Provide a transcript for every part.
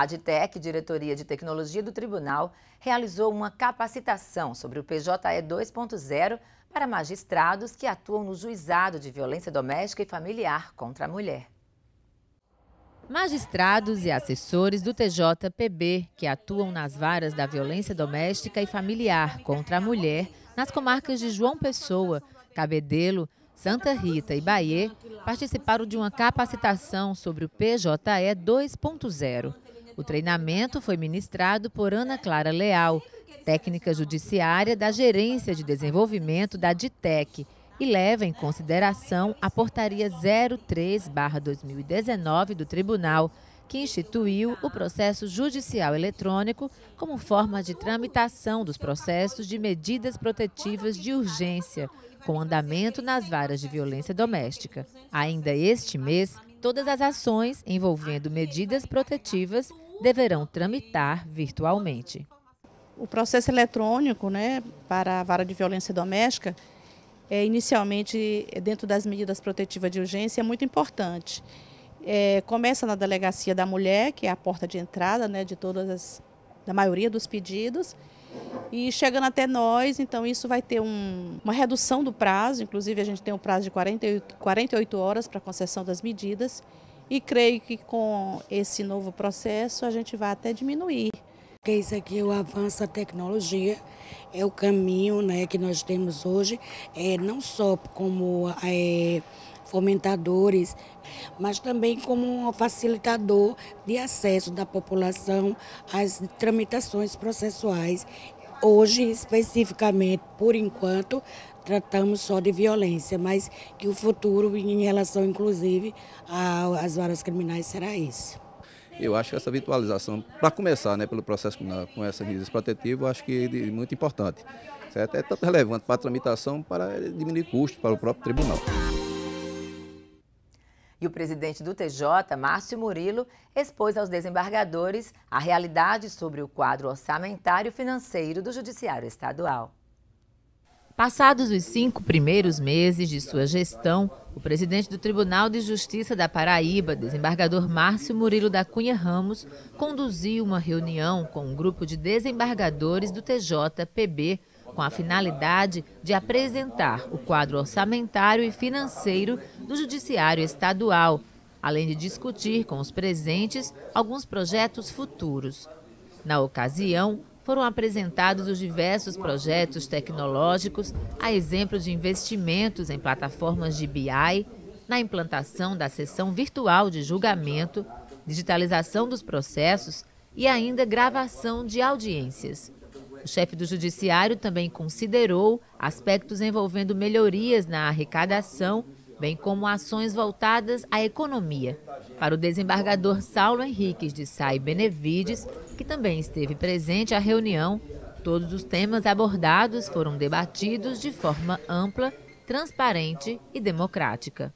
A DITEC, Diretoria de Tecnologia do Tribunal, realizou uma capacitação sobre o PJE 2.0 para magistrados que atuam no juizado de violência doméstica e familiar contra a mulher. Magistrados e assessores do TJPB, que atuam nas varas da violência doméstica e familiar contra a mulher nas comarcas de João Pessoa, Cabedelo, Santa Rita e Bahia, participaram de uma capacitação sobre o PJE 2.0. O treinamento foi ministrado por Ana Clara Leal, técnica judiciária da Gerência de Desenvolvimento da DITEC, e leva em consideração a Portaria 03-2019 do Tribunal, que instituiu o processo judicial eletrônico como forma de tramitação dos processos de medidas protetivas de urgência, com andamento nas varas de violência doméstica. Ainda este mês, todas as ações envolvendo medidas protetivas deverão tramitar virtualmente. O processo eletrônico né, para a vara de violência doméstica, é, inicialmente, é, dentro das medidas protetivas de urgência, é muito importante. É, começa na delegacia da mulher, que é a porta de entrada né, de todas as, da maioria dos pedidos, e chegando até nós, então isso vai ter um, uma redução do prazo, inclusive a gente tem um prazo de 48, 48 horas para concessão das medidas. E creio que com esse novo processo a gente vai até diminuir. Porque isso aqui é o avanço da tecnologia, é o caminho né, que nós temos hoje, é, não só como é, fomentadores, mas também como um facilitador de acesso da população às tramitações processuais Hoje, especificamente, por enquanto, tratamos só de violência, mas que o futuro, em relação inclusive às varas criminais, será esse. Eu acho que essa virtualização, para começar né, pelo processo criminal com essas medidas protetivas, acho que é muito importante. Certo? É tanto relevante para a tramitação, para diminuir custos para o próprio tribunal. E o presidente do TJ, Márcio Murilo, expôs aos desembargadores a realidade sobre o quadro orçamentário financeiro do Judiciário Estadual. Passados os cinco primeiros meses de sua gestão, o presidente do Tribunal de Justiça da Paraíba, desembargador Márcio Murilo da Cunha Ramos, conduziu uma reunião com um grupo de desembargadores do TJPB com a finalidade de apresentar o quadro orçamentário e financeiro do Judiciário Estadual, além de discutir com os presentes alguns projetos futuros. Na ocasião, foram apresentados os diversos projetos tecnológicos, a exemplo de investimentos em plataformas de BI, na implantação da sessão virtual de julgamento, digitalização dos processos e ainda gravação de audiências. O chefe do Judiciário também considerou aspectos envolvendo melhorias na arrecadação, bem como ações voltadas à economia. Para o desembargador Saulo Henriques de Sai Benevides, que também esteve presente à reunião, todos os temas abordados foram debatidos de forma ampla, transparente e democrática.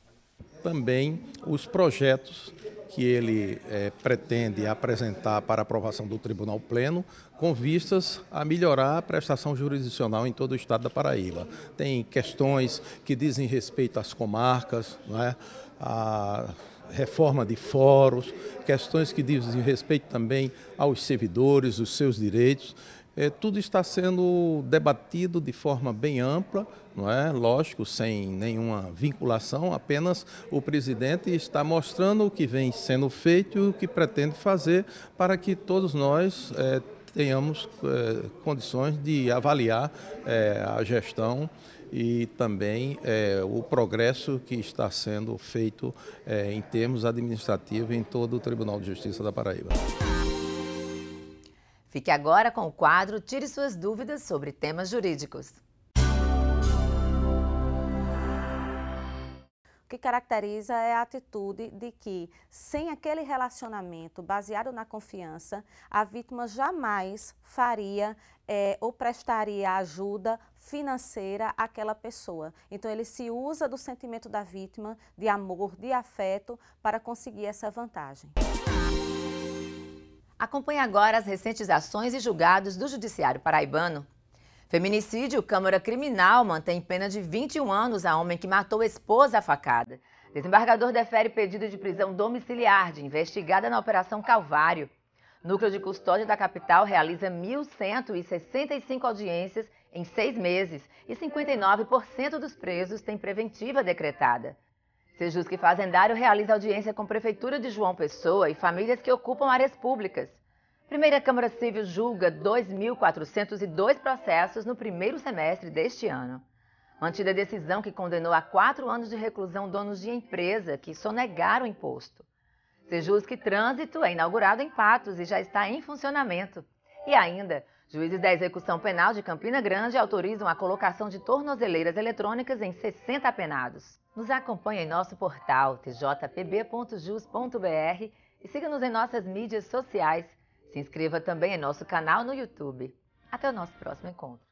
Também os projetos que ele é, pretende apresentar para aprovação do Tribunal Pleno, com vistas a melhorar a prestação jurisdicional em todo o estado da Paraíba. Tem questões que dizem respeito às comarcas, não é? a reforma de fóruns, questões que dizem respeito também aos servidores, os seus direitos. É, tudo está sendo debatido de forma bem ampla, não é? Lógico, sem nenhuma vinculação, apenas o presidente está mostrando o que vem sendo feito e o que pretende fazer para que todos nós é, tenhamos é, condições de avaliar é, a gestão e também é, o progresso que está sendo feito é, em termos administrativos em todo o Tribunal de Justiça da Paraíba. Fique agora com o quadro Tire suas dúvidas sobre temas jurídicos. O que caracteriza é a atitude de que, sem aquele relacionamento baseado na confiança, a vítima jamais faria é, ou prestaria ajuda financeira àquela pessoa. Então, ele se usa do sentimento da vítima, de amor, de afeto, para conseguir essa vantagem. Acompanhe agora as recentes ações e julgados do Judiciário Paraibano. Feminicídio, Câmara Criminal mantém pena de 21 anos a homem que matou a esposa à facada. Desembargador defere pedido de prisão domiciliar de investigada na Operação Calvário. Núcleo de Custódia da capital realiza 1.165 audiências em seis meses e 59% dos presos têm preventiva decretada que Fazendário realiza audiência com Prefeitura de João Pessoa e famílias que ocupam áreas públicas. Primeira Câmara Civil julga 2.402 processos no primeiro semestre deste ano. Mantida a decisão que condenou a quatro anos de reclusão donos de empresa que sonegaram imposto. que Trânsito é inaugurado em Patos e já está em funcionamento. E ainda, Juízes da Execução Penal de Campina Grande autorizam a colocação de tornozeleiras eletrônicas em 60 apenados. Nos acompanhe em nosso portal tjpb.jus.br e siga-nos em nossas mídias sociais. Se inscreva também em nosso canal no YouTube. Até o nosso próximo encontro.